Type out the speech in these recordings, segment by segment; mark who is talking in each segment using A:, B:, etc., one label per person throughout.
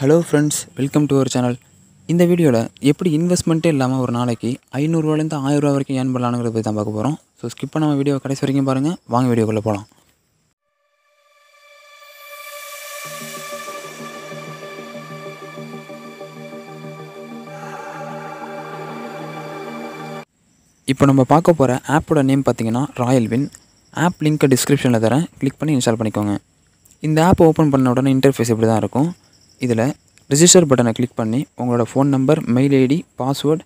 A: hello friends welcome to our channel இந்த வீடியோவில் எப்படி இன்வெஸ்ட்மெண்ட்டே இல்லாமல் ஒரு நாளைக்கு ஐநூறுரூவாலேருந்து ஆயிரரூவா வரைக்கும் ஏன் பண்ணலாங்கிறத பற்றி தான் பார்க்க போகிறோம் ஸோ ஸ்கிப் பண்ணாமல் வீடியோ கடைசி வரைக்கும் பாருங்கள் வாங்க வீடியோக்குள்ளே போகலாம் இப்போ நம்ம பார்க்க போகிற ஆப்போட நேம் பார்த்தீங்கன்னா ராயல் வின் ஆப் லிங்க்கை டிஸ்கிரிப்ஷனில் தரேன் கிளிக் பண்ணி இன்ஸ்டால் பண்ணிக்கோங்க இந்த ஆப்பை ஓப்பன் பண்ண உடனே இன்டர்ஃபேஸ் இப்படி தான் இருக்கும் இதில் ரிஜிஸ்டர் பட்டனை கிளிக் பண்ணி உங்களோட phone number mail ID password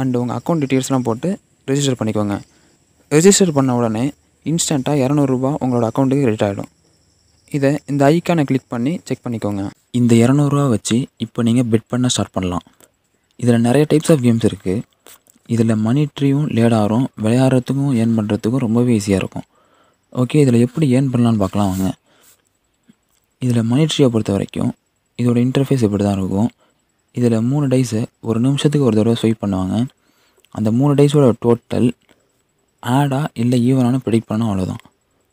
A: and உங்கள் அக்கௌண்ட் டீட்டெயில்ஸ்லாம் போட்டு ரிஜிஸ்டர் பண்ணிக்கோங்க ரிஜிஸ்டர் பண்ண உடனே இன்ஸ்டண்ட்டாக இரநூறுபா உங்களோட அக்கௌண்ட்டுக்கு கிரெடிட் ஆகிடும் இதை இந்த ஐக்கானை கிளிக் பண்ணி செக் பண்ணிக்கோங்க இந்த இரநூறுவா வச்சு இப்போ நீங்கள் பெட் பண்ண ஸ்டார்ட் பண்ணலாம் இதில் நிறைய டைப்ஸ் ஆஃப் கேம்ஸ் இருக்குது இதில் மணி ட்ரீயும் லேடாரும் விளையாடுறதுக்கும் ஏர்ன் பண்ணுறதுக்கும் ரொம்பவே ஈஸியாக இருக்கும் ஓகே இதில் எப்படி ஏர்ன் பண்ணலான்னு பார்க்கலாம் வாங்க இதில் மணி ட்ரீயை பொறுத்த வரைக்கும் இதோட இன்டர்ஃபேஸ் இப்படி தான் இருக்கும் இதில் மூணு டைஸை ஒரு நிமிஷத்துக்கு ஒரு தடவை ஸ்வைப் பண்ணுவாங்க அந்த மூணு டைஸோட டோட்டல் ஆடாக இல்லை ஈவனானு ப்ரெடிக்ட் பண்ணோம் அவ்வளோதான்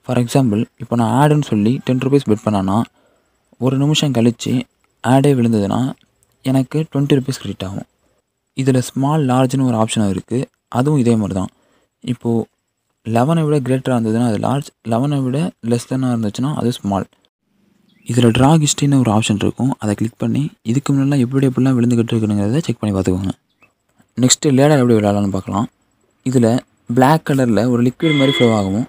A: ஃபார் எக்ஸாம்பிள் இப்போ நான் ஆடுன்னு சொல்லி டென் ருபீஸ் பெட் பண்ணேன்னா ஒரு நிமிஷம் கழித்து ஆடே விழுந்ததுன்னா எனக்கு டுவெண்ட்டி ருபீஸ் கிரெடிட் ஆகும் இதில் ஸ்மால் லார்ஜ்னு ஒரு ஆப்ஷன் இருக்குது அதுவும் இதே மாதிரி தான் இப்போது லெவனை விட கிரேட்டராக இருந்ததுன்னா அது லார்ஜ் லெவனை விட லெஸ் தானாக இருந்துச்சுன்னா அது ஸ்மால் இதில் ட்ரா ஹிஸ்ட்ரின்னு ஒரு ஆப்ஷன் இருக்கும் அதை கிளிக் பண்ணி இதுக்கு முன்னெல்லாம் எப்படி எப்படிலாம் விழுந்துக்கிட்டு இருக்குங்கிறத செக் பண்ணி பார்த்துக்கோங்க நெக்ஸ்ட்டு லேடர் எப்படி விளையாடலாம்னு பார்க்கலாம் இதில் பிளாக் கலரில் ஒரு லிக்விட் மாதிரி ஃப்ளோ ஆகும்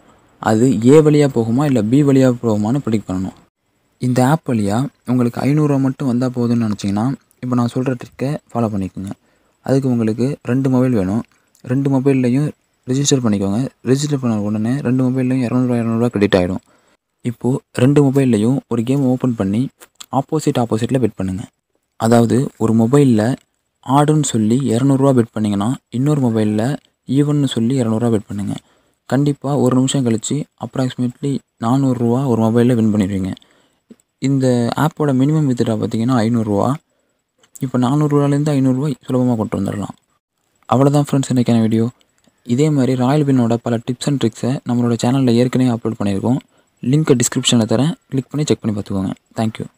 A: அது ஏ வழியாக போகுமா இல்லை பி வழியாக போகுமான்னு ப்ரிடிக் பண்ணணும் இந்த ஆப் வழியாக உங்களுக்கு ஐநூறுரூவா மட்டும் வந்தால் போதும்னு நினச்சிங்கன்னா இப்போ நான் சொல்கிற ட்ரிக்கை ஃபாலோ பண்ணிக்கோங்க அதுக்கு உங்களுக்கு ரெண்டு மொபைல் வேணும் ரெண்டு மொபைல்லையும் ரிஜிஸ்டர் பண்ணிக்கோங்க ரிஜிஸ்டர் பண்ண உடனே ரெண்டு மொபைல்லையும் இரநூறுவா இரநூறுவா கிரெடிட் ஆகிடும் இப்போது ரெண்டு மொபைல்லையும் ஒரு கேம் ஓப்பன் பண்ணி ஆப்போசிட் ஆப்போசிட்டில் பெட் பண்ணுங்கள் அதாவது ஒரு மொபைலில் ஆடுன்னு சொல்லி இரநூறுவா பெட் பண்ணிங்கன்னா இன்னொரு மொபைலில் ஈவன் சொல்லி இரநூறுவா பெட் பண்ணுங்கள் கண்டிப்பாக ஒரு நிமிஷம் கழித்து அப்ராக்சிமேட்லி நானூறுரூவா ஒரு மொபைலில் வின் பண்ணிடுவீங்க இந்த ஆப்போட மினிமம் வித்துட்டா பார்த்தீங்கன்னா ஐநூறுரூவா இப்போ நானூறுரூவாலேருந்து ஐநூறுரூவா சுலபமாக கொண்டு வந்துடலாம் அவ்வளோதான் ஃப்ரெண்ட்ஸ் இன்றைக்கான வீடியோ இதே மாதிரி ராயல் வினோட பல டிப்ஸ் அண்ட் ட்ரிக்ஸை நம்மளோட சேனலில் ஏற்கனவே அப்லோட் பண்ணியிருக்கோம் லிங்க்கை டிஸ்கிரிப்ஷனில் தரேன் கிளிக் பண்ணி செக் பண்ணி பார்த்துக்கோங்க தேங்க்யூ